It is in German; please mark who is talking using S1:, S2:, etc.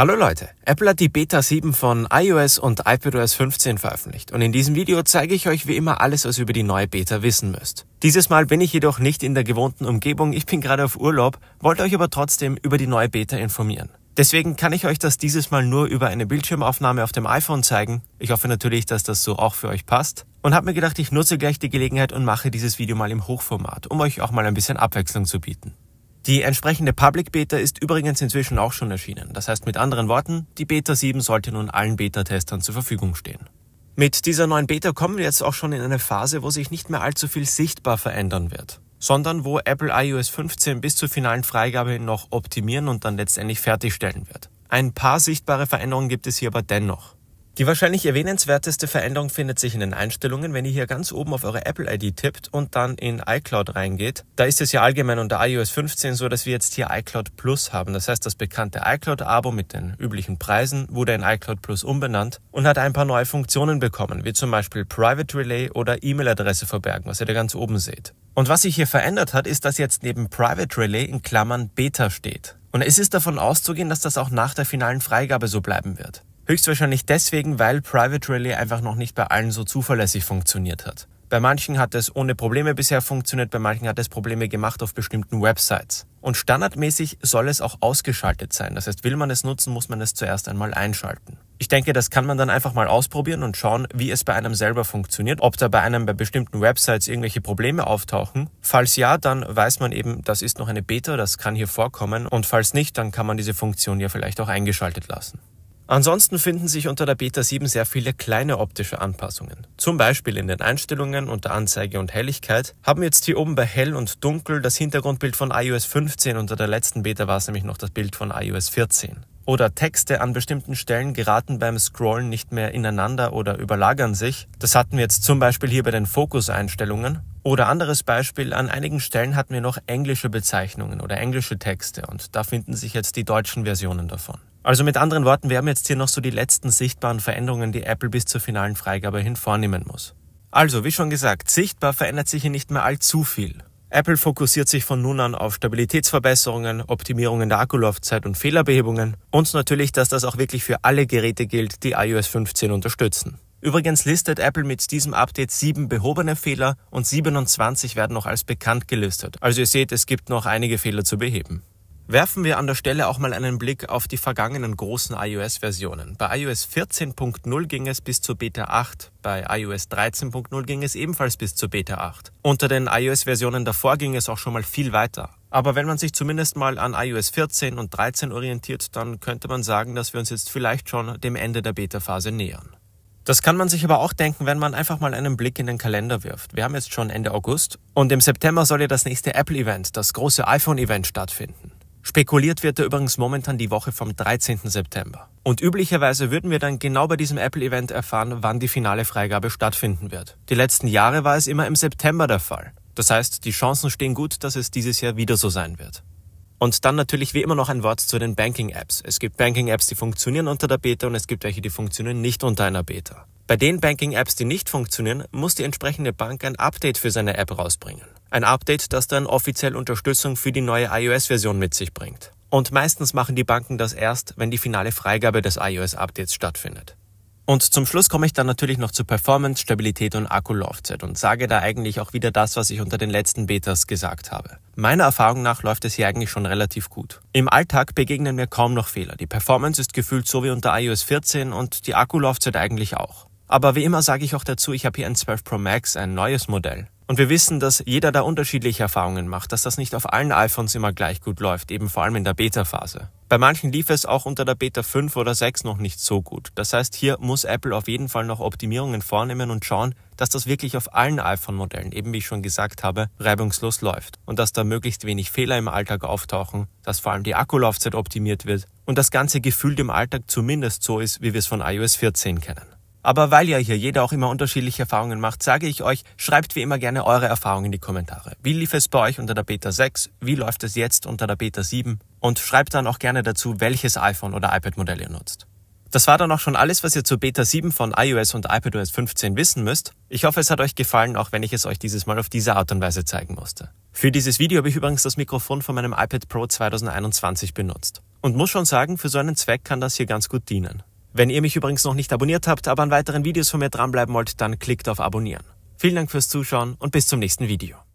S1: Hallo Leute, Apple hat die Beta 7 von iOS und iPadOS 15 veröffentlicht und in diesem Video zeige ich euch wie immer alles, was ihr über die neue Beta wissen müsst. Dieses Mal bin ich jedoch nicht in der gewohnten Umgebung, ich bin gerade auf Urlaub, wollte euch aber trotzdem über die neue Beta informieren. Deswegen kann ich euch das dieses Mal nur über eine Bildschirmaufnahme auf dem iPhone zeigen. Ich hoffe natürlich, dass das so auch für euch passt. Und habe mir gedacht, ich nutze gleich die Gelegenheit und mache dieses Video mal im Hochformat, um euch auch mal ein bisschen Abwechslung zu bieten. Die entsprechende Public Beta ist übrigens inzwischen auch schon erschienen. Das heißt mit anderen Worten, die Beta 7 sollte nun allen Beta-Testern zur Verfügung stehen. Mit dieser neuen Beta kommen wir jetzt auch schon in eine Phase, wo sich nicht mehr allzu viel sichtbar verändern wird, sondern wo Apple iOS 15 bis zur finalen Freigabe noch optimieren und dann letztendlich fertigstellen wird. Ein paar sichtbare Veränderungen gibt es hier aber dennoch. Die wahrscheinlich erwähnenswerteste Veränderung findet sich in den Einstellungen, wenn ihr hier ganz oben auf eure Apple ID tippt und dann in iCloud reingeht. Da ist es ja allgemein unter iOS 15 so, dass wir jetzt hier iCloud Plus haben. Das heißt, das bekannte iCloud-Abo mit den üblichen Preisen wurde in iCloud Plus umbenannt und hat ein paar neue Funktionen bekommen, wie zum Beispiel Private Relay oder E-Mail-Adresse verbergen, was ihr da ganz oben seht. Und was sich hier verändert hat, ist, dass jetzt neben Private Relay in Klammern Beta steht. Und es ist davon auszugehen, dass das auch nach der finalen Freigabe so bleiben wird. Höchstwahrscheinlich deswegen, weil Private Relay einfach noch nicht bei allen so zuverlässig funktioniert hat. Bei manchen hat es ohne Probleme bisher funktioniert, bei manchen hat es Probleme gemacht auf bestimmten Websites. Und standardmäßig soll es auch ausgeschaltet sein. Das heißt, will man es nutzen, muss man es zuerst einmal einschalten. Ich denke, das kann man dann einfach mal ausprobieren und schauen, wie es bei einem selber funktioniert, ob da bei einem bei bestimmten Websites irgendwelche Probleme auftauchen. Falls ja, dann weiß man eben, das ist noch eine Beta, das kann hier vorkommen. Und falls nicht, dann kann man diese Funktion ja vielleicht auch eingeschaltet lassen. Ansonsten finden sich unter der Beta 7 sehr viele kleine optische Anpassungen. Zum Beispiel in den Einstellungen unter Anzeige und Helligkeit haben jetzt hier oben bei Hell und Dunkel das Hintergrundbild von iOS 15, unter der letzten Beta war es nämlich noch das Bild von iOS 14. Oder Texte an bestimmten Stellen geraten beim Scrollen nicht mehr ineinander oder überlagern sich. Das hatten wir jetzt zum Beispiel hier bei den Fokuseinstellungen. Oder anderes Beispiel, an einigen Stellen hatten wir noch englische Bezeichnungen oder englische Texte und da finden sich jetzt die deutschen Versionen davon. Also mit anderen Worten, wir haben jetzt hier noch so die letzten sichtbaren Veränderungen, die Apple bis zur finalen Freigabe hin vornehmen muss. Also, wie schon gesagt, sichtbar verändert sich hier nicht mehr allzu viel. Apple fokussiert sich von nun an auf Stabilitätsverbesserungen, Optimierungen der Akkulaufzeit und Fehlerbehebungen und natürlich, dass das auch wirklich für alle Geräte gilt, die iOS 15 unterstützen. Übrigens listet Apple mit diesem Update sieben behobene Fehler und 27 werden noch als bekannt gelistet. Also ihr seht, es gibt noch einige Fehler zu beheben. Werfen wir an der Stelle auch mal einen Blick auf die vergangenen großen iOS-Versionen. Bei iOS 14.0 ging es bis zur Beta 8, bei iOS 13.0 ging es ebenfalls bis zur Beta 8. Unter den iOS-Versionen davor ging es auch schon mal viel weiter. Aber wenn man sich zumindest mal an iOS 14 und 13 orientiert, dann könnte man sagen, dass wir uns jetzt vielleicht schon dem Ende der Beta-Phase nähern. Das kann man sich aber auch denken, wenn man einfach mal einen Blick in den Kalender wirft. Wir haben jetzt schon Ende August und im September soll ja das nächste Apple-Event, das große iPhone-Event stattfinden. Spekuliert wird da übrigens momentan die Woche vom 13. September. Und üblicherweise würden wir dann genau bei diesem Apple-Event erfahren, wann die finale Freigabe stattfinden wird. Die letzten Jahre war es immer im September der Fall. Das heißt, die Chancen stehen gut, dass es dieses Jahr wieder so sein wird. Und dann natürlich wie immer noch ein Wort zu den Banking-Apps. Es gibt Banking-Apps, die funktionieren unter der Beta und es gibt welche, die funktionieren nicht unter einer Beta. Bei den Banking-Apps, die nicht funktionieren, muss die entsprechende Bank ein Update für seine App rausbringen. Ein Update, das dann offiziell Unterstützung für die neue iOS-Version mit sich bringt. Und meistens machen die Banken das erst, wenn die finale Freigabe des iOS-Updates stattfindet. Und zum Schluss komme ich dann natürlich noch zu Performance, Stabilität und Akkulaufzeit und sage da eigentlich auch wieder das, was ich unter den letzten Betas gesagt habe. Meiner Erfahrung nach läuft es hier eigentlich schon relativ gut. Im Alltag begegnen mir kaum noch Fehler. Die Performance ist gefühlt so wie unter iOS 14 und die Akkulaufzeit eigentlich auch. Aber wie immer sage ich auch dazu, ich habe hier ein 12 Pro Max, ein neues Modell. Und wir wissen, dass jeder da unterschiedliche Erfahrungen macht, dass das nicht auf allen iPhones immer gleich gut läuft, eben vor allem in der Beta-Phase. Bei manchen lief es auch unter der Beta 5 oder 6 noch nicht so gut. Das heißt, hier muss Apple auf jeden Fall noch Optimierungen vornehmen und schauen, dass das wirklich auf allen iPhone-Modellen, eben wie ich schon gesagt habe, reibungslos läuft und dass da möglichst wenig Fehler im Alltag auftauchen, dass vor allem die Akkulaufzeit optimiert wird und das ganze Gefühl im Alltag zumindest so ist, wie wir es von iOS 14 kennen. Aber weil ja hier jeder auch immer unterschiedliche Erfahrungen macht, sage ich euch, schreibt wie immer gerne eure Erfahrungen in die Kommentare. Wie lief es bei euch unter der Beta 6? Wie läuft es jetzt unter der Beta 7? Und schreibt dann auch gerne dazu, welches iPhone oder iPad-Modell ihr nutzt. Das war dann auch schon alles, was ihr zur Beta 7 von iOS und iPadOS 15 wissen müsst. Ich hoffe, es hat euch gefallen, auch wenn ich es euch dieses Mal auf diese Art und Weise zeigen musste. Für dieses Video habe ich übrigens das Mikrofon von meinem iPad Pro 2021 benutzt. Und muss schon sagen, für so einen Zweck kann das hier ganz gut dienen. Wenn ihr mich übrigens noch nicht abonniert habt, aber an weiteren Videos von mir dranbleiben wollt, dann klickt auf Abonnieren. Vielen Dank fürs Zuschauen und bis zum nächsten Video.